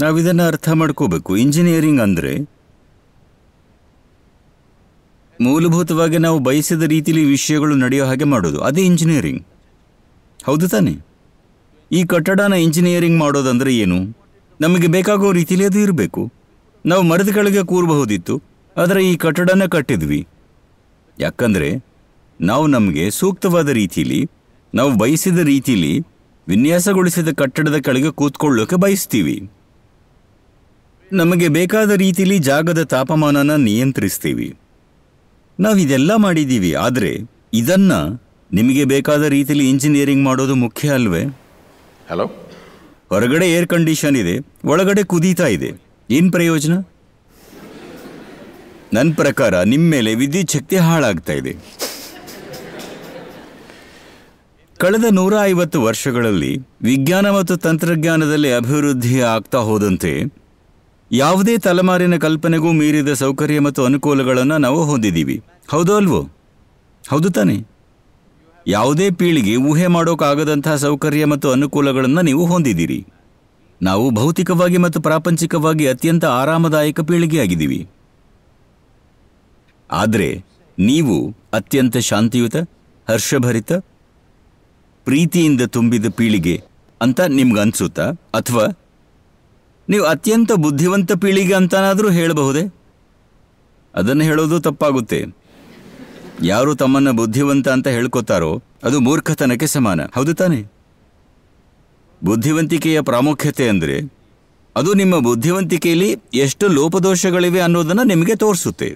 ನಾವಿದನ್ನು ಅರ್ಥ ಮಾಡ್ಕೋಬೇಕು ಇಂಜಿನಿಯರಿಂಗ್ ಅಂದರೆ ಮೂಲಭೂತವಾಗಿ ನಾವು ಬಯಸಿದ ರೀತಿಯಲ್ಲಿ ವಿಷಯಗಳು ನಡೆಯೋ ಹಾಗೆ ಮಾಡೋದು ಅದೇ ಇಂಜಿನಿಯರಿಂಗ್ ಹೌದು ತಾನೆ ಈ ಕಟ್ಟಡನ ಇಂಜಿನಿಯರಿಂಗ್ ಮಾಡೋದಂದರೆ ಏನು ನಮಗೆ ಬೇಕಾಗೋ ರೀತಿಯಲ್ಲಿ ಅದು ಇರಬೇಕು ನಾವು ಮರದ ಕೆಳಗೆ ಕೂರಬಹುದಿತ್ತು ಆದರೆ ಈ ಕಟ್ಟಡನ ಕಟ್ಟಿದ್ವಿ ಯಾಕಂದರೆ ನಾವು ನಮಗೆ ಸೂಕ್ತವಾದ ರೀತಿಯಲ್ಲಿ ನಾವು ಬಯಸಿದ ರೀತಿಯಲ್ಲಿ ವಿನ್ಯಾಸಗೊಳಿಸಿದ ಕಟ್ಟಡದ ಕೆಳಗೆ ಕೂತ್ಕೊಳ್ಳೋಕೆ ಬಯಸ್ತೀವಿ ನಮಗೆ ಬೇಕಾದ ರೀತಿಲಿ ಜಾಗದ ತಾಪಮಾನನ ನಿಯಂತ್ರಿಸ್ತೀವಿ ನಾವು ಇದೆಲ್ಲ ಮಾಡಿದ್ದೀವಿ ಆದರೆ ಇದನ್ನು ನಿಮಗೆ ಬೇಕಾದ ರೀತಿಲಿ ಇಂಜಿನಿಯರಿಂಗ್ ಮಾಡೋದು ಮುಖ್ಯ ಅಲ್ವೇ ಹಲೋ ಹೊರಗಡೆ ಏರ್ ಕಂಡೀಷನ್ ಇದೆ ಒಳಗಡೆ ಕುದೀತಾ ಇದೆ ಏನು ಪ್ರಯೋಜನ ನನ್ನ ಪ್ರಕಾರ ನಿಮ್ಮ ಮೇಲೆ ವಿದ್ಯುತ್ ಶಕ್ತಿ ಹಾಳಾಗ್ತಾ ಇದೆ ಕಳೆದ ನೂರ ಐವತ್ತು ವರ್ಷಗಳಲ್ಲಿ ವಿಜ್ಞಾನ ಮತ್ತು ತಂತ್ರಜ್ಞಾನದಲ್ಲಿ ಅಭಿವೃದ್ಧಿ ಆಗ್ತಾ ಹೋದಂತೆ ಯಾವುದೇ ತಲೆಮಾರಿನ ಕಲ್ಪನೆಗೂ ಮೀರಿದ ಸೌಕರ್ಯ ಮತ್ತು ಅನುಕೂಲಗಳನ್ನು ನಾವು ಹೊಂದಿದ್ದೀವಿ ಹೌದೋ ಅಲ್ವೋ ಹೌದು ತಾನೆ ಯಾವುದೇ ಪೀಳಿಗೆ ಊಹೆ ಮಾಡೋಕ್ಕಾಗದಂತಹ ಸೌಕರ್ಯ ಮತ್ತು ಅನುಕೂಲಗಳನ್ನು ನೀವು ಹೊಂದಿದ್ದೀರಿ ನಾವು ಭೌತಿಕವಾಗಿ ಮತ್ತು ಪ್ರಾಪಂಚಿಕವಾಗಿ ಅತ್ಯಂತ ಆರಾಮದಾಯಕ ಪೀಳಿಗೆಯಾಗಿದ್ದೀವಿ ಆದರೆ ನೀವು ಅತ್ಯಂತ ಶಾಂತಿಯುತ ಹರ್ಷಭರಿತ ಪ್ರೀತಿಯಿಂದ ತುಂಬಿದ ಪೀಳಿಗೆ ಅಂತ ನಿಮ್ಗೆ ಅನ್ಸುತ್ತಾ ಅಥವಾ ನೀವು ಅತ್ಯಂತ ಬುದ್ಧಿವಂತ ಪೀಳಿಗೆ ಅಂತನಾದರೂ ಹೇಳಬಹುದೇ ಅದನ್ನು ಹೇಳೋದು ತಪ್ಪಾಗುತ್ತೆ ಯಾರು ತಮ್ಮನ್ನು ಬುದ್ಧಿವಂತ ಅಂತ ಹೇಳ್ಕೊತಾರೋ ಅದು ಮೂರ್ಖತನಕ್ಕೆ ಸಮಾನ ಹೌದು ತಾನೆ ಬುದ್ಧಿವಂತಿಕೆಯ ಪ್ರಾಮುಖ್ಯತೆ ಅಂದರೆ ಅದು ನಿಮ್ಮ ಬುದ್ಧಿವಂತಿಕೆಯಲ್ಲಿ ಎಷ್ಟು ಲೋಪದೋಷಗಳಿವೆ ಅನ್ನೋದನ್ನು ನಿಮಗೆ ತೋರಿಸುತ್ತೆ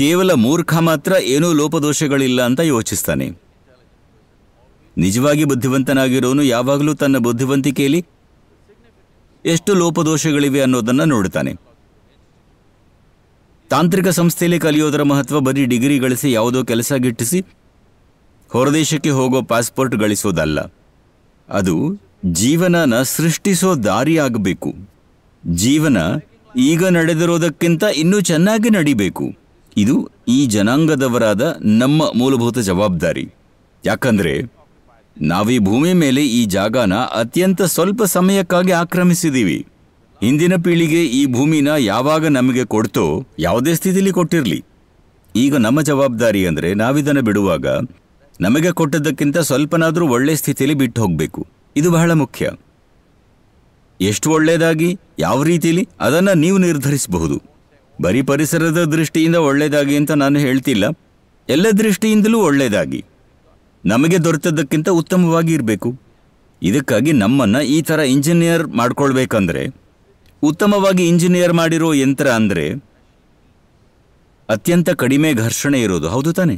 ಕೇವಲ ಮೂರ್ಖ ಮಾತ್ರ ಏನೂ ಲೋಪದೋಷಗಳಿಲ್ಲ ಅಂತ ಯೋಚಿಸ್ತಾನೆ ನಿಜವಾಗಿ ಬುದ್ಧಿವಂತನಾಗಿರೋನು ಯಾವಾಗಲೂ ತನ್ನ ಬುದ್ಧಿವಂತಿಕೆಯಲ್ಲಿ ಎಷ್ಟು ಲೋಪದೋಷಗಳಿವೆ ಅನ್ನೋದನ್ನು ನೋಡುತ್ತಾನೆ ತಾಂತ್ರಿಕ ಸಂಸ್ಥೆಯಲ್ಲಿ ಕಲಿಯೋದರ ಮಹತ್ವ ಬರೀ ಡಿಗ್ರಿ ಗಳಿಸಿ ಯಾವುದೋ ಕೆಲಸ ಗಿಟ್ಟಿಸಿ ಹೊರದೇಶಕ್ಕೆ ಹೋಗೋ ಪಾಸ್ಪೋರ್ಟ್ ಗಳಿಸೋದಲ್ಲ ಅದು ಜೀವನನ ಸೃಷ್ಟಿಸೋ ದಾರಿ ಆಗಬೇಕು ಜೀವನ ಈಗ ನಡೆದಿರೋದಕ್ಕಿಂತ ಇನ್ನೂ ಚೆನ್ನಾಗಿ ನಡಿಬೇಕು ಇದು ಈ ಜನಾಂಗದವರಾದ ನಮ್ಮ ಮೂಲಭೂತ ಜವಾಬ್ದಾರಿ ಯಾಕಂದರೆ ನಾವೀ ಭೂಮಿ ಮೇಲೆ ಈ ಜಾಗನ ಅತ್ಯಂತ ಸ್ವಲ್ಪ ಸಮಯಕ್ಕಾಗಿ ಆಕ್ರಮಿಸಿದೀವಿ ಹಿಂದಿನ ಪೀಳಿಗೆ ಈ ಭೂಮಿನ ಯಾವಾಗ ನಮಗೆ ಕೊಡ್ತೋ ಯಾವುದೇ ಸ್ಥಿತಿಲಿ ಕೊಟ್ಟಿರಲಿ ಈಗ ನಮ್ಮ ಜವಾಬ್ದಾರಿ ಅಂದರೆ ನಾವಿದನ್ನು ಬಿಡುವಾಗ ನಮಗೆ ಕೊಟ್ಟದ್ದಕ್ಕಿಂತ ಸ್ವಲ್ಪನಾದರೂ ಒಳ್ಳೆ ಸ್ಥಿತಿಯಲ್ಲಿ ಬಿಟ್ಟು ಹೋಗಬೇಕು ಇದು ಬಹಳ ಮುಖ್ಯ ಎಷ್ಟು ಒಳ್ಳೆಯದಾಗಿ ಯಾವ ರೀತಿಯಲ್ಲಿ ಅದನ್ನು ನೀವು ನಿರ್ಧರಿಸಬಹುದು ಬರೀ ಪರಿಸರದ ದೃಷ್ಟಿಯಿಂದ ಒಳ್ಳೆಯದಾಗಿ ಅಂತ ನಾನು ಹೇಳ್ತಿಲ್ಲ ಎಲ್ಲ ದೃಷ್ಟಿಯಿಂದಲೂ ಒಳ್ಳೆಯದಾಗಿ ನಮಗೆ ದೊರೆತದ್ದಕ್ಕಿಂತ ಉತ್ತಮವಾಗಿ ಇರಬೇಕು ಇದಕ್ಕಾಗಿ ನಮ್ಮನ್ನು ಈ ಥರ ಇಂಜಿನಿಯರ್ ಮಾಡ್ಕೊಳ್ಬೇಕಂದ್ರೆ ಉತ್ತಮವಾಗಿ ಇಂಜಿನಿಯರ್ ಮಾಡಿರೋ ಯಂತ್ರ ಅಂದರೆ ಅತ್ಯಂತ ಕಡಿಮೆ ಘರ್ಷಣೆ ಇರೋದು ಹೌದು ತಾನೆ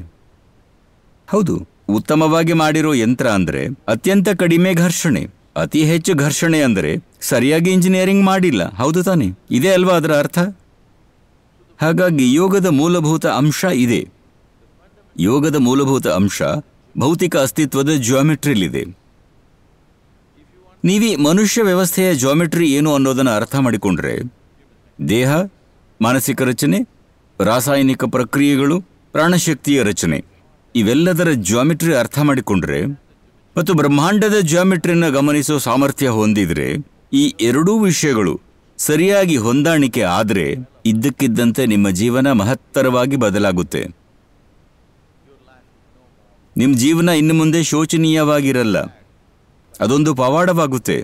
ಹೌದು ಉತ್ತಮವಾಗಿ ಮಾಡಿರೋ ಯಂತ್ರ ಅಂದರೆ ಅತ್ಯಂತ ಕಡಿಮೆ ಘರ್ಷಣೆ ಅತಿ ಹೆಚ್ಚು ಘರ್ಷಣೆ ಅಂದರೆ ಸರಿಯಾಗಿ ಇಂಜಿನಿಯರಿಂಗ್ ಮಾಡಿಲ್ಲ ಹೌದು ತಾನೆ ಇದೆ ಅಲ್ವಾ ಅದರ ಅರ್ಥ ಹಾಗಾಗಿ ಯೋಗದ ಮೂಲಭೂತ ಅಂಶ ಇದೆ ಯೋಗದ ಮೂಲಭೂತ ಅಂಶ ಭೌತಿಕ ಅಸ್ತಿತ್ವದ ಜ್ಯಾಮಿಟ್ರಿಲಿದೆ ನೀವೇ ಮನುಷ್ಯ ವ್ಯವಸ್ಥೆಯ ಜ್ಯಾಮಿಟ್ರಿ ಏನು ಅನ್ನೋದನ್ನು ಅರ್ಥ ಮಾಡಿಕೊಂಡ್ರೆ ದೇಹ ಮಾನಸಿಕ ರಚನೆ ರಾಸಾಯನಿಕ ಪ್ರಕ್ರಿಯೆಗಳು ಪ್ರಾಣಶಕ್ತಿಯ ರಚನೆ ಇವೆಲ್ಲದರ ಜ್ಯಾಮಿಟ್ರಿ ಅರ್ಥ ಮಾಡಿಕೊಂಡ್ರೆ ಮತ್ತು ಬ್ರಹ್ಮಾಂಡದ ಜಿಯೋಮೆಟ್ರಿಯನ್ನು ಗಮನಿಸುವ ಸಾಮರ್ಥ್ಯ ಹೊಂದಿದರೆ ಈ ಎರಡೂ ವಿಷಯಗಳು ಸರಿಯಾಗಿ ಹೊಂದಾಣಿಕೆ ಆದರೆ ಇದ್ದಕ್ಕಿದ್ದಂತೆ ನಿಮ್ಮ ಜೀವನ ಮಹತ್ತರವಾಗಿ ಬದಲಾಗುತ್ತೆ ನಿಮ್ಮ ಜೀವನ ಇನ್ನು ಮುಂದೆ ಶೋಚನೀಯವಾಗಿರಲ್ಲ ಅದೊಂದು ಪವಾಡವಾಗುತ್ತೆ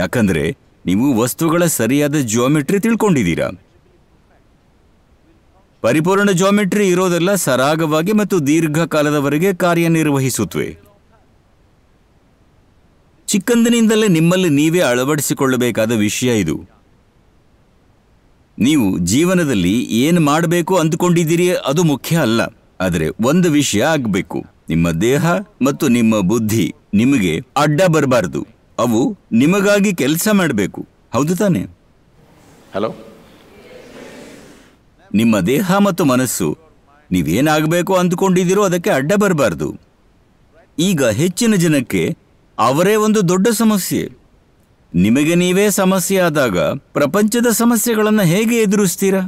ಯಾಕಂದರೆ ನೀವು ವಸ್ತುಗಳ ಸರಿಯಾದ ಜಿಯೋಮೆಟ್ರಿ ತಿಳ್ಕೊಂಡಿದ್ದೀರಾ ಪರಿಪೂರ್ಣ ಜಿಯೋಮೆಟ್ರಿ ಇರೋದೆಲ್ಲ ಸರಾಗವಾಗಿ ಮತ್ತು ದೀರ್ಘಕಾಲದವರೆಗೆ ಕಾರ್ಯನಿರ್ವಹಿಸುತ್ತವೆ ಚಿಕ್ಕಂದಿನಿಂದಲೇ ನಿಮ್ಮಲ್ಲಿ ನೀವೇ ಅಳವಡಿಸಿಕೊಳ್ಳಬೇಕಾದ ವಿಷಯ ಇದು ನೀವು ಜೀವನದಲ್ಲಿ ಏನು ಮಾಡಬೇಕು ಅಂದುಕೊಂಡಿದ್ದೀರಿ ಅದು ಮುಖ್ಯ ಅಲ್ಲ ಆದರೆ ಒಂದು ವಿಷಯ ಆಗಬೇಕು ನಿಮ್ಮ ದೇಹ ಮತ್ತು ನಿಮ್ಮ ಬುದ್ಧಿ ನಿಮಗೆ ಅಡ್ಡ ಬರಬಾರದು ಅವು ನಿಮಗಾಗಿ ಕೆಲಸ ಮಾಡಬೇಕು ಹೌದು ತಾನೆ ಹಲೋ ನಿಮ್ಮ ದೇಹ ಮತ್ತು ಮನಸ್ಸು ನೀವೇನಾಗಬೇಕು ಅಂದ್ಕೊಂಡಿದ್ದೀರೋ ಅದಕ್ಕೆ ಅಡ್ಡ ಬರಬಾರ್ದು ಈಗ ಹೆಚ್ಚಿನ ಜನಕ್ಕೆ ಅವರೇ ಒಂದು ದೊಡ್ಡ ಸಮಸ್ಯೆ ನಿಮಗೆ ನೀವೇ ಸಮಸ್ಯೆ ಆದಾಗ ಪ್ರಪಂಚದ ಸಮಸ್ಯೆಗಳನ್ನು ಹೇಗೆ ಎದುರಿಸ್ತೀರಾ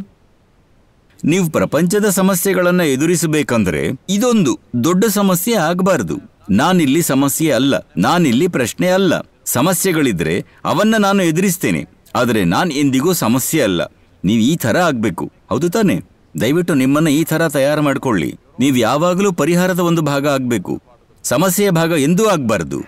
ನೀವು ಪ್ರಪಂಚದ ಸಮಸ್ಯೆಗಳನ್ನು ಎದುರಿಸಬೇಕಂದ್ರೆ ಇದೊಂದು ದೊಡ್ಡ ಸಮಸ್ಯೆ ಆಗಬಾರದು ನಾನಿಲ್ಲಿ ಸಮಸ್ಯೆ ಅಲ್ಲ ನಾನಿಲ್ಲಿ ಪ್ರಶ್ನೆ ಅಲ್ಲ ಸಮಸ್ಯೆಗಳಿದ್ರೆ ಅವನ್ನ ನಾನು ಎದುರಿಸ್ತೇನೆ ಆದರೆ ನಾನು ಎಂದಿಗೂ ಸಮಸ್ಯೆ ಅಲ್ಲ ನೀವು ಈ ಥರ ಆಗಬೇಕು ಹೌದು ತಾನೆ ದಯವಿಟ್ಟು ನಿಮ್ಮನ್ನ ಈ ಥರ ತಯಾರು ಮಾಡಿಕೊಳ್ಳಿ ನೀವು ಯಾವಾಗಲೂ ಪರಿಹಾರದ ಒಂದು ಭಾಗ ಆಗಬೇಕು ಸಮಸ್ಯೆಯ ಭಾಗ ಎಂದೂ ಆಗ್ಬಾರ್ದು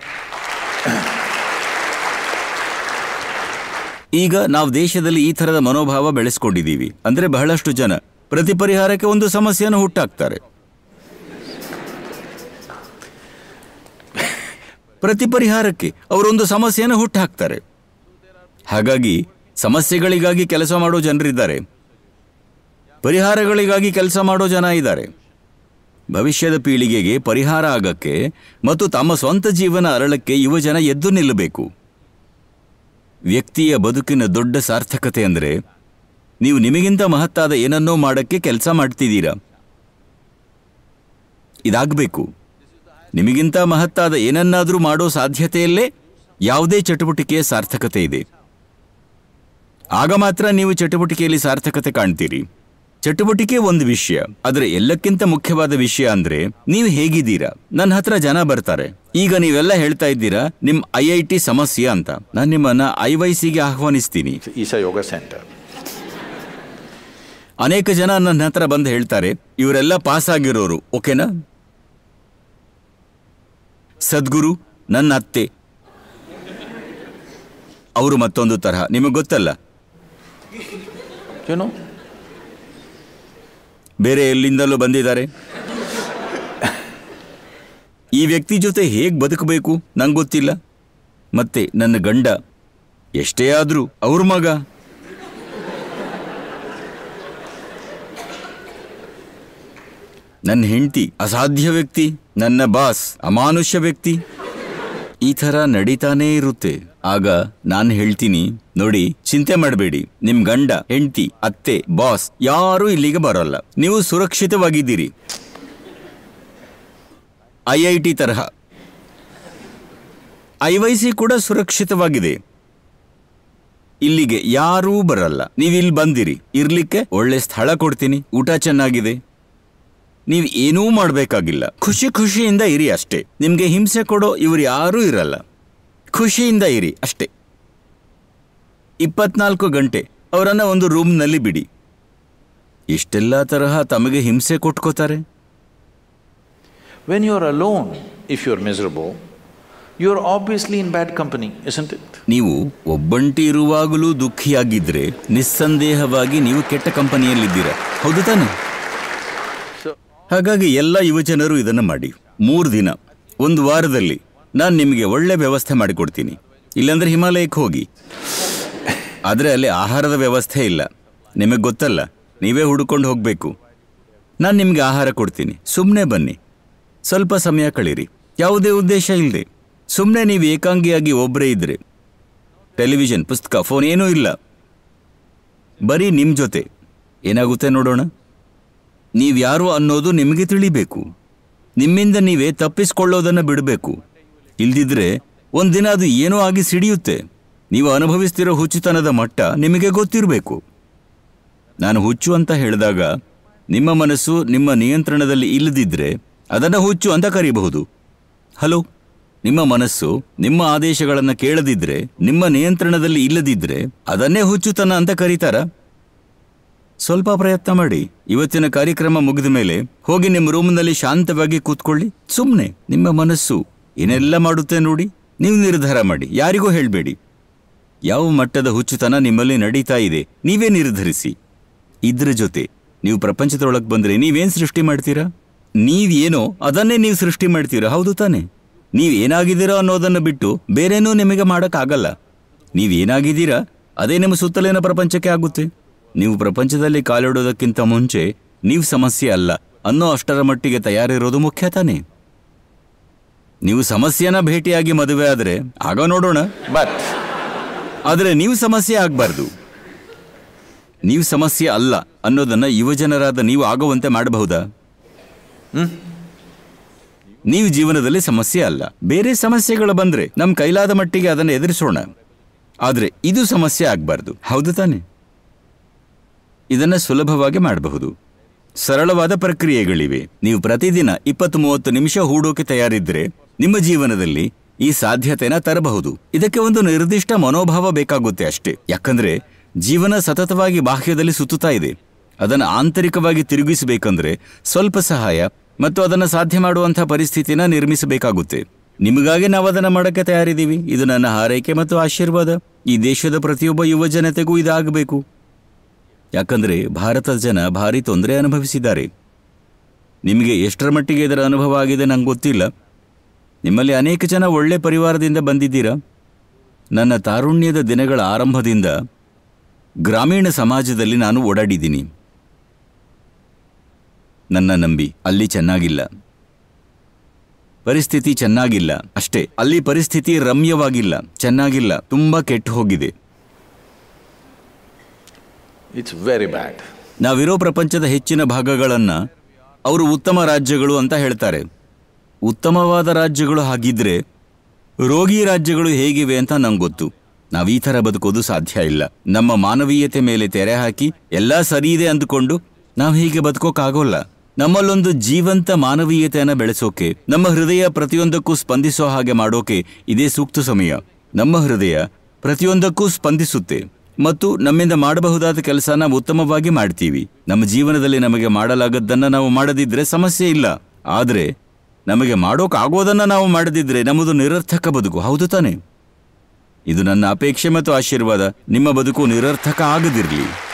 ಈಗ ನಾವು ದೇಶದಲ್ಲಿ ಈ ಥರದ ಮನೋಭಾವ ಬೆಳೆಸ್ಕೊಂಡಿದ್ದೀವಿ ಅಂದರೆ ಬಹಳಷ್ಟು ಜನ ಪ್ರತಿ ಪರಿಹಾರಕ್ಕೆ ಒಂದು ಸಮಸ್ಯೆಯನ್ನು ಹುಟ್ಟಾಕ್ತಾರೆ ಪ್ರತಿ ಪರಿಹಾರಕ್ಕೆ ಅವರೊಂದು ಸಮಸ್ಯೆಯನ್ನು ಹುಟ್ಟಾಕ್ತಾರೆ ಹಾಗಾಗಿ ಸಮಸ್ಯೆಗಳಿಗಾಗಿ ಕೆಲಸ ಮಾಡೋ ಜನರಿದ್ದಾರೆ ಪರಿಹಾರಗಳಿಗಾಗಿ ಕೆಲಸ ಮಾಡೋ ಜನ ಇದ್ದಾರೆ ಭವಿಷ್ಯದ ಪೀಳಿಗೆಗೆ ಪರಿಹಾರ ಆಗಕ್ಕೆ ಮತ್ತು ತಮ್ಮ ಸ್ವಂತ ಜೀವನ ಅರಳಕ್ಕೆ ಯುವಜನ ಎದ್ದು ನಿಲ್ಲಬೇಕು ವ್ಯಕ್ತಿಯ ಬದುಕಿನ ದೊಡ್ಡ ಸಾರ್ಥಕತೆ ಅಂದರೆ ನೀವು ನಿಮಗಿಂತ ಮಹತ್ತಾದ ಏನನ್ನೋ ಮಾಡಕ್ಕೆ ಕೆಲಸ ಮಾಡ್ತಿದ್ದೀರಾ ಇದಾಗಬೇಕು ನಿಮಗಿಂತ ಮಹತ್ತಾದ ಏನನ್ನಾದರೂ ಮಾಡೋ ಸಾಧ್ಯತೆಯಲ್ಲೇ ಯಾವುದೇ ಚಟುವಟಿಕೆಯ ಸಾರ್ಥಕತೆ ಇದೆ ಆಗ ಮಾತ್ರ ನೀವು ಚಟುವಟಿಕೆಯಲ್ಲಿ ಸಾರ್ಥಕತೆ ಕಾಣ್ತೀರಿ ಚಟುವಟಿಕೆ ಒಂದು ವಿಷಯ ಆದರೆ ಎಲ್ಲಕ್ಕಿಂತ ಮುಖ್ಯವಾದ ವಿಷಯ ಅಂದ್ರೆ ನೀವು ಹೇಗಿದ್ದೀರಾ ನನ್ನ ಹತ್ರ ಜನ ಬರ್ತಾರೆ ಈಗ ನೀವೆಲ್ಲ ಹೇಳ್ತಾ ಇದ್ದೀರಾ ನಿಮ್ ಐ ಐ ಟಿ ಸಮಸ್ಯೆ ಅಂತ ನಾನು ನಿಮ್ಮನ್ನ ಐ ವೈ ಸಿಗೆ ಆಹ್ವಾನಿಸ್ತೀನಿ ಈಶಾ ಯೋಗ ಸೆಂಟರ್ ಅನೇಕ ಜನ ನನ್ನ ಹತ್ರ ಬಂದು ಹೇಳ್ತಾರೆ ಇವರೆಲ್ಲ ಪಾಸ್ ಆಗಿರೋರು ಓಕೆನಾ ಸದ್ಗುರು ನನ್ನ ಅತ್ತೆ ಅವರು ಮತ್ತೊಂದು ತರಹ ನಿಮಗೆ ಗೊತ್ತಲ್ಲ ಬೇರೆ ಎಲ್ಲಿಂದಲೂ ಬಂದಿದ್ದಾರೆ ಈ ವ್ಯಕ್ತಿ ಜೊತೆ ಹೇಗೆ ಬದುಕಬೇಕು ನಂಗೆ ಗೊತ್ತಿಲ್ಲ ಮತ್ತೆ ನನ್ನ ಗಂಡ ಎಷ್ಟೇ ಆದರೂ ಅವ್ರ ಮಗ ನನ್ನ ಹೆಂಡತಿ ಅಸಾಧ್ಯ ವ್ಯಕ್ತಿ ನನ್ನ ಬಾಸ್ ಅಮಾನುಷ್ಯ ವ್ಯಕ್ತಿ ಈ ಥರ ನಡೀತಾನೇ ಇರುತ್ತೆ ಆಗ ನಾನು ಹೇಳ್ತೀನಿ ನೋಡಿ ಚಿಂತೆ ಮಾಡಬೇಡಿ ನಿಮ್ ಗಂಡ ಹೆಂಡತಿ ಅತ್ತೆ ಬಾಸ್ ಯಾರೂ ಇಲ್ಲಿಗೆ ಬರೋಲ್ಲ ನೀವು ಸುರಕ್ಷಿತವಾಗಿದ್ದೀರಿ ಐ ಐ ಟಿ ತರಹ ಐ ವೈ ಸಿ ಕೂಡ ಸುರಕ್ಷಿತವಾಗಿದೆ ಇಲ್ಲಿಗೆ ಯಾರೂ ಬರಲ್ಲ ನೀವಿಲ್ಲಿ ಬಂದಿರಿ ಇರ್ಲಿಕ್ಕೆ ಒಳ್ಳೆ ಸ್ಥಳ ಕೊಡ್ತೀನಿ ಊಟ ಚೆನ್ನಾಗಿದೆ ನೀವು ಏನೂ ಮಾಡಬೇಕಾಗಿಲ್ಲ ಖುಷಿ ಖುಷಿಯಿಂದ ಇರಿ ಅಷ್ಟೇ ನಿಮಗೆ ಹಿಂಸೆ ಕೊಡೋ ಇವರು ಯಾರೂ ಇರಲ್ಲ ಖುಷಿಯಿಂದ ಇರಿ ಅಷ್ಟೇ ಇಪ್ಪತ್ನಾಲ್ಕು ಗಂಟೆ ಅವರನ್ನು ಒಂದು ರೂಮ್ನಲ್ಲಿ ಬಿಡಿ ಇಷ್ಟೆಲ್ಲ ತರಹ ತಮಗೆ ಹಿಂಸೆ ಕೊಟ್ಕೋತಾರೆ when you are alone if you are miserable you are obviously in bad company ನೀವು ಒಬ್ಬಂಟಿ ಇರುವಾಗಲೂ ದುಃಖಿಯಾಗಿದ್ದರೆ ನಿಸ್ಸಂದೇಹವಾಗಿ ನೀವು ಕೆಟ್ಟ ಕಂಪನಿಯಲ್ಲಿದ್ದೀರಾ ಹೌದು ತಾನೆ ಹಾಗಾಗಿ ಎಲ್ಲ ಯುವಜನರು ಇದನ್ನು ಮಾಡಿ ಮೂರು ದಿನ ಒಂದು ವಾರದಲ್ಲಿ ನಾನು ನಿಮಗೆ ಒಳ್ಳೆ ವ್ಯವಸ್ಥೆ ಮಾಡಿಕೊಡ್ತೀನಿ ಇಲ್ಲಾಂದರೆ ಹಿಮಾಲಯಕ್ಕೆ ಹೋಗಿ ಆದರೆ ಅಲ್ಲಿ ಆಹಾರದ ವ್ಯವಸ್ಥೆ ಇಲ್ಲ ನಿಮಗೆ ಗೊತ್ತಲ್ಲ ನೀವೇ ಹುಡುಕೊಂಡು ಹೋಗಬೇಕು ನಾನು ನಿಮಗೆ ಆಹಾರ ಕೊಡ್ತೀನಿ ಸುಮ್ಮನೆ ಬನ್ನಿ ಸ್ವಲ್ಪ ಸಮಯ ಕಳೀರಿ ಯಾವುದೇ ಉದ್ದೇಶ ಇಲ್ಲದೆ ಸುಮ್ಮನೆ ನೀವು ಏಕಾಂಗಿಯಾಗಿ ಒಬ್ಬರೇ ಇದ್ದರೆ ಟೆಲಿವಿಷನ್ ಪುಸ್ತಕ ಫೋನ್ ಏನೂ ಇಲ್ಲ ಬರೀ ನಿಮ್ಮ ಜೊತೆ ಏನಾಗುತ್ತೆ ನೋಡೋಣ ನೀವ್ಯಾರು ಅನ್ನೋದು ನಿಮಗೆ ತಿಳಿಬೇಕು ನಿಮ್ಮಿಂದ ನೀವೇ ತಪ್ಪಿಸ್ಕೊಳ್ಳೋದನ್ನು ಬಿಡಬೇಕು ಇಲ್ದಿದ್ರೆ ಒಂದಿನ ಅದು ಏನೋ ಆಗಿ ಸಿಡಿಯುತ್ತೆ ನೀವು ಅನುಭವಿಸ್ತಿರೋ ಹುಚ್ಚುತನದ ಮಟ್ಟ ನಿಮಗೆ ಗೊತ್ತಿರಬೇಕು ನಾನು ಹುಚ್ಚು ಅಂತ ಹೇಳಿದಾಗ ನಿಮ್ಮ ಮನಸ್ಸು ನಿಮ್ಮ ನಿಯಂತ್ರಣದಲ್ಲಿ ಇಲ್ಲದಿದ್ರೆ ಅದನ್ನು ಹುಚ್ಚು ಅಂತ ಕರೀಬಹುದು ಹಲೋ ನಿಮ್ಮ ಮನಸ್ಸು ನಿಮ್ಮ ಆದೇಶಗಳನ್ನು ಕೇಳದಿದ್ರೆ ನಿಮ್ಮ ನಿಯಂತ್ರಣದಲ್ಲಿ ಇಲ್ಲದಿದ್ರೆ ಅದನ್ನೇ ಹುಚ್ಚುತನ ಅಂತ ಕರೀತಾರಾ ಸ್ವಲ್ಪ ಪ್ರಯತ್ನ ಮಾಡಿ ಇವತ್ತಿನ ಕಾರ್ಯಕ್ರಮ ಮುಗಿದ ಮೇಲೆ ಹೋಗಿ ನಿಮ್ಮ ರೂಮ್ನಲ್ಲಿ ಶಾಂತವಾಗಿ ಕೂತ್ಕೊಳ್ಳಿ ಸುಮ್ಮನೆ ನಿಮ್ಮ ಮನಸ್ಸು ಏನೆಲ್ಲ ಮಾಡುತ್ತೆ ನೋಡಿ ನೀವು ನಿರ್ಧಾರ ಮಾಡಿ ಯಾರಿಗೂ ಹೇಳಬೇಡಿ ಯಾವ ಮಟ್ಟದ ಹುಚ್ಚುತನ ನಿಮ್ಮಲ್ಲಿ ನಡೀತಾ ಇದೆ ನೀವೇ ನಿರ್ಧರಿಸಿ ಇದ್ರ ಜೊತೆ ನೀವು ಪ್ರಪಂಚದೊಳಗೆ ಬಂದರೆ ನೀವೇನು ಸೃಷ್ಟಿ ಮಾಡ್ತೀರಾ ನೀವೇನೋ ಅದನ್ನೇ ನೀವು ಸೃಷ್ಟಿ ಮಾಡ್ತೀರಾ ಹೌದು ತಾನೆ ನೀವೇನಾಗಿದ್ದೀರೋ ಅನ್ನೋದನ್ನು ಬಿಟ್ಟು ಬೇರೇನೂ ನಿಮಗೆ ಮಾಡೋಕ್ಕಾಗಲ್ಲ ನೀವೇನಾಗಿದ್ದೀರಾ ಅದೇ ನಿಮ್ಮ ಸುತ್ತಲಿನ ಪ್ರಪಂಚಕ್ಕೆ ಆಗುತ್ತೆ ನೀವು ಪ್ರಪಂಚದಲ್ಲಿ ಕಾಲಿಡೋದಕ್ಕಿಂತ ಮುಂಚೆ ನೀವು ಸಮಸ್ಯೆ ಅಲ್ಲ ಅನ್ನೋ ಅಷ್ಟರ ಮಟ್ಟಿಗೆ ತಯಾರಿರೋದು ಮುಖ್ಯ ತಾನೇ ನೀವು ಸಮಸ್ಯೆನ ಭೇಟಿಯಾಗಿ ಮದುವೆ ಆದರೆ ಆಗ ನೋಡೋಣ ಬಟ್ ಆದರೆ ನೀವು ಸಮಸ್ಯೆ ಆಗಬಾರ್ದು ನೀವು ಸಮಸ್ಯೆ ಅಲ್ಲ ಅನ್ನೋದನ್ನು ಯುವಜನರಾದ ನೀವು ಆಗುವಂತೆ ಮಾಡಬಹುದಾ ನೀವು ಜೀವನದಲ್ಲಿ ಸಮಸ್ಯೆ ಅಲ್ಲ ಬೇರೆ ಸಮಸ್ಯೆಗಳು ಬಂದರೆ ನಮ್ಮ ಕೈಲಾದ ಮಟ್ಟಿಗೆ ಅದನ್ನು ಎದುರಿಸೋಣ ಆದರೆ ಇದು ಸಮಸ್ಯೆ ಆಗಬಾರ್ದು ಹೌದು ತಾನೇ ಇದನ್ನು ಸುಲಭವಾಗಿ ಮಾಡಬಹುದು ಸರಳವಾದ ಪ್ರಕ್ರಿಯೆಗಳಿವೆ ನೀವು ಪ್ರತಿದಿನ ಇಪ್ಪತ್ತು ಮೂವತ್ತು ನಿಮಿಷ ಹೂಡೋಕೆ ತಯಾರಿದ್ರೆ ನಿಮ್ಮ ಜೀವನದಲ್ಲಿ ಈ ಸಾಧ್ಯತೆನ ತರಬಹುದು ಇದಕ್ಕೆ ಒಂದು ನಿರ್ದಿಷ್ಟ ಮನೋಭಾವ ಬೇಕಾಗುತ್ತೆ ಅಷ್ಟೇ ಯಾಕಂದ್ರೆ ಜೀವನ ಸತತವಾಗಿ ಬಾಹ್ಯದಲ್ಲಿ ಸುತ್ತುತ್ತಾ ಇದೆ ಅದನ್ನು ಆಂತರಿಕವಾಗಿ ತಿರುಗಿಸಬೇಕಂದ್ರೆ ಸ್ವಲ್ಪ ಸಹಾಯ ಮತ್ತು ಅದನ್ನು ಸಾಧ್ಯ ಮಾಡುವಂತಹ ಪರಿಸ್ಥಿತಿನ ನಿರ್ಮಿಸಬೇಕಾಗುತ್ತೆ ನಿಮಗಾಗಿ ನಾವು ಅದನ್ನು ಮಾಡಕ್ಕೆ ತಯಾರಿದ್ದೀವಿ ಇದು ನನ್ನ ಹಾರೈಕೆ ಮತ್ತು ಆಶೀರ್ವಾದ ಈ ದೇಶದ ಪ್ರತಿಯೊಬ್ಬ ಯುವ ಜನತೆಗೂ ಇದಾಗಬೇಕು ಯಾಕಂದರೆ ಭಾರತದ ಜನ ಭಾರಿ ತೊಂದರೆ ಅನುಭವಿಸಿದ್ದಾರೆ ನಿಮಗೆ ಎಷ್ಟರ ಮಟ್ಟಿಗೆ ಇದರ ಅನುಭವ ಆಗಿದೆ ನಂಗೆ ಗೊತ್ತಿಲ್ಲ ನಿಮ್ಮಲ್ಲಿ ಅನೇಕ ಜನ ಒಳ್ಳೆ ಪರಿವಾರದಿಂದ ಬಂದಿದ್ದೀರಾ ನನ್ನ ತಾರುಣ್ಯದ ದಿನಗಳ ಆರಂಭದಿಂದ ಗ್ರಾಮೀಣ ಸಮಾಜದಲ್ಲಿ ನಾನು ಓಡಾಡಿದ್ದೀನಿ ನನ್ನ ನಂಬಿ ಅಲ್ಲಿ ಚೆನ್ನಾಗಿಲ್ಲ ಪರಿಸ್ಥಿತಿ ಚೆನ್ನಾಗಿಲ್ಲ ಅಷ್ಟೇ ಅಲ್ಲಿ ಪರಿಸ್ಥಿತಿ ರಮ್ಯವಾಗಿಲ್ಲ ಚೆನ್ನಾಗಿಲ್ಲ ತುಂಬ ಕೆಟ್ಟು ಹೋಗಿದೆ ಇಟ್ಸ್ ವೆರಿ ಬ್ಯಾಡ್ ನಾವಿರೋ ಪ್ರಪಂಚದ ಹೆಚ್ಚಿನ ಭಾಗಗಳನ್ನು ಅವರು ಉತ್ತಮ ರಾಜ್ಯಗಳು ಅಂತ ಹೇಳ್ತಾರೆ ಉತ್ತಮವಾದ ರಾಜ್ಯಗಳು ಹಾಗಿದ್ರೆ ರೋಗಿ ರಾಜ್ಯಗಳು ಹೇಗಿವೆ ಅಂತ ನಂಗೆ ಗೊತ್ತು ನಾವು ಈ ಥರ ಬದುಕೋದು ಸಾಧ್ಯ ಇಲ್ಲ ನಮ್ಮ ಮಾನವೀಯತೆ ಮೇಲೆ ತೆರೆ ಹಾಕಿ ಎಲ್ಲ ಸರಿ ಇದೆ ಅಂದುಕೊಂಡು ನಾವು ಹೀಗೆ ಬದುಕೋಕ್ಕಾಗೋಲ್ಲ ನಮ್ಮಲ್ಲೊಂದು ಜೀವಂತ ಮಾನವೀಯತೆಯನ್ನು ಬೆಳೆಸೋಕೆ ನಮ್ಮ ಹೃದಯ ಪ್ರತಿಯೊಂದಕ್ಕೂ ಸ್ಪಂದಿಸೋ ಹಾಗೆ ಮಾಡೋಕೆ ಇದೇ ಸೂಕ್ತ ಸಮಯ ನಮ್ಮ ಹೃದಯ ಪ್ರತಿಯೊಂದಕ್ಕೂ ಸ್ಪಂದಿಸುತ್ತೆ ಮತ್ತು ನಮ್ಮಿಂದ ಮಾಡಬಹುದಾದ ಕೆಲಸ ನಾವು ಉತ್ತಮವಾಗಿ ಮಾಡ್ತೀವಿ ನಮ್ಮ ಜೀವನದಲ್ಲಿ ನಮಗೆ ಮಾಡಲಾಗದ್ದನ್ನು ನಾವು ಮಾಡದಿದ್ದರೆ ಸಮಸ್ಯೆ ಇಲ್ಲ ಆದರೆ ನಮಗೆ ಮಾಡೋಕ್ಕಾಗೋದನ್ನು ನಾವು ಮಾಡದಿದ್ದರೆ ನಮ್ಮದು ನಿರರ್ಥಕ ಬದುಕು ಹೌದು ತಾನೆ ಇದು ನನ್ನ ಅಪೇಕ್ಷೆ ಮತ್ತು ಆಶೀರ್ವಾದ ನಿಮ್ಮ ಬದುಕು ನಿರರ್ಥಕ ಆಗದಿರಲಿ